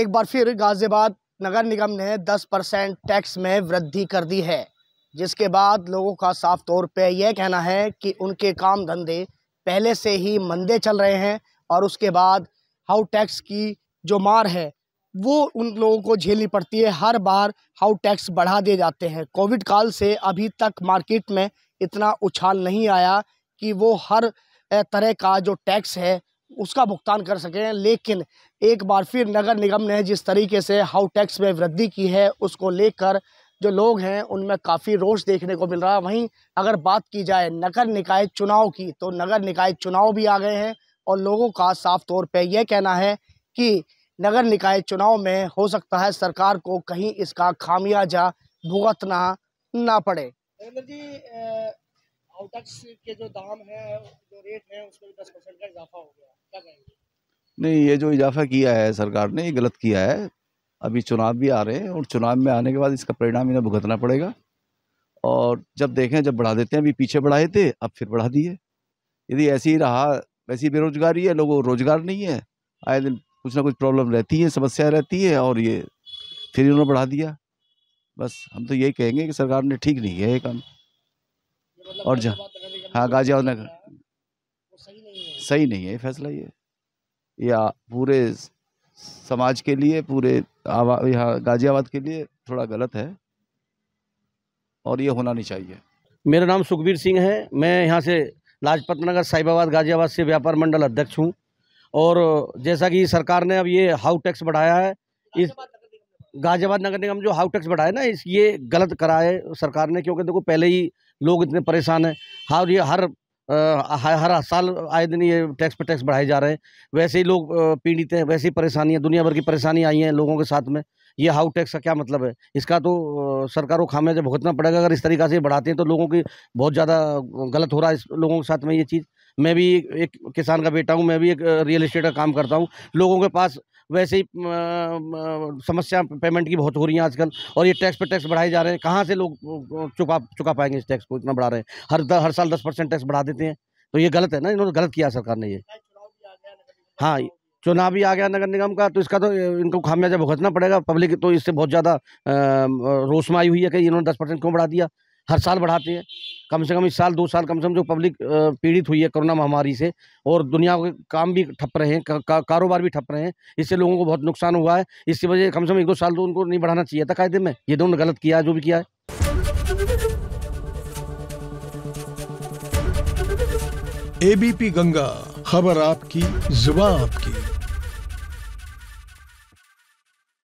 एक बार फिर गाज़ियाबाद नगर निगम ने 10 परसेंट टैक्स में वृद्धि कर दी है जिसके बाद लोगों का साफ तौर पे यह कहना है कि उनके काम धंधे पहले से ही मंदे चल रहे हैं और उसके बाद हाउ टैक्स की जो मार है वो उन लोगों को झेलनी पड़ती है हर बार हाउ टैक्स बढ़ा दिए जाते हैं कोविड काल से अभी तक मार्केट में इतना उछाल नहीं आया कि वो हर तरह का जो टैक्स है उसका भुगतान कर सकें लेकिन एक बार फिर नगर निगम ने जिस तरीके से हाउ टैक्स में वृद्धि की है उसको लेकर जो लोग हैं उनमें काफ़ी रोष देखने को मिल रहा है वहीं अगर बात की जाए नगर निकाय चुनाव की तो नगर निकाय चुनाव भी आ गए हैं और लोगों का साफ तौर पे यह कहना है कि नगर निकाय चुनाव में हो सकता है सरकार को कहीं इसका खामियाजा भुगतना ना पड़े जी के जो दाम है जो रेट है उसमें दस परसेंट का इजाफा हो गया क्या कहेंगे नहीं ये जो इजाफा किया है सरकार ने ये गलत किया है अभी चुनाव भी आ रहे हैं और चुनाव में आने के बाद इसका परिणाम इन्हें भुगतना पड़ेगा और जब देखें जब बढ़ा देते हैं अभी पीछे बढ़ाए थे अब फिर बढ़ा दिए यदि ऐसी ही रहा वैसी बेरोजगारी है लोगों को रोजगार नहीं है आए दिन कुछ ना कुछ प्रॉब्लम रहती है समस्या रहती है और ये फिर इन्होंने बढ़ा दिया बस हम तो यही कहेंगे कि सरकार ने ठीक नहीं है ये काम और जहाँ हाँ गाजियाबाद नगर सही नहीं है फैसला ये या पूरे समाज के लिए पूरे यहाँ गाजियाबाद के लिए थोड़ा गलत है और ये होना नहीं चाहिए मेरा नाम सुखबीर सिंह है मैं यहाँ से लाजपत नगर साहिबाबाद गाजियाबाद से व्यापार मंडल अध्यक्ष हूँ और जैसा कि सरकार ने अब ये हाउ टैक्स बढ़ाया है इस गाजियाबाद नगर निगम जो हाउ टैक्स बढ़ाया ना इस ये गलत कराए सरकार ने क्योंकि देखो पहले ही लोग इतने परेशान हैं हर ये हर हर साल आए दिन ये टैक्स पर टैक्स बढ़ाए जा रहे हैं वैसे ही लोग पीड़ित हैं वैसे ही परेशानियाँ दुनिया भर की परेशानियाँ आई हैं लोगों के साथ में ये हाउ टैक्स का क्या मतलब है इसका तो सरकार को खामियाजा भुगतना पड़ेगा अगर इस तरीक़ा से बढ़ाते हैं तो लोगों की बहुत ज़्यादा गलत हो रहा है इस लोगों के साथ में ये चीज़ मैं भी एक, एक किसान का बेटा हूँ मैं भी एक रियल इस्टेट का काम करता हूँ लोगों के पास वैसे ही समस्या पेमेंट की बहुत हो रही है आजकल और ये टैक्स पर टैक्स बढ़ाए जा रहे हैं कहाँ से लोग चुका चुका पाएंगे इस टैक्स को इतना बढ़ा रहे हैं हर हर साल दस परसेंट टैक्स बढ़ा देते हैं तो ये गलत है ना इन्होंने गलत किया सरकार ने ये हाँ तो। चुनाव भी आ गया नगर निगम का तो इसका तो इनको खामियाजा भुगतना पड़ेगा पब्लिक तो इससे बहुत ज़्यादा रोसमाई हुई है कि इन्होंने दस परसेंट क्यों बढ़ा दिया हर साल बढ़ाते हैं कम से कम इस साल दो साल कम से कम जो पब्लिक पीड़ित हुई है कोरोना महामारी से और दुनिया के काम भी ठप रहे हैं का, का, कारोबार भी ठप रहे हैं इससे लोगों को बहुत नुकसान हुआ है इसकी वजह कम से कम एक दो साल तो उनको नहीं बढ़ाना चाहिए था कायदे में ये दोनों गलत किया जो भी किया है एबीपी गंगा खबर आपकी जुबा आपकी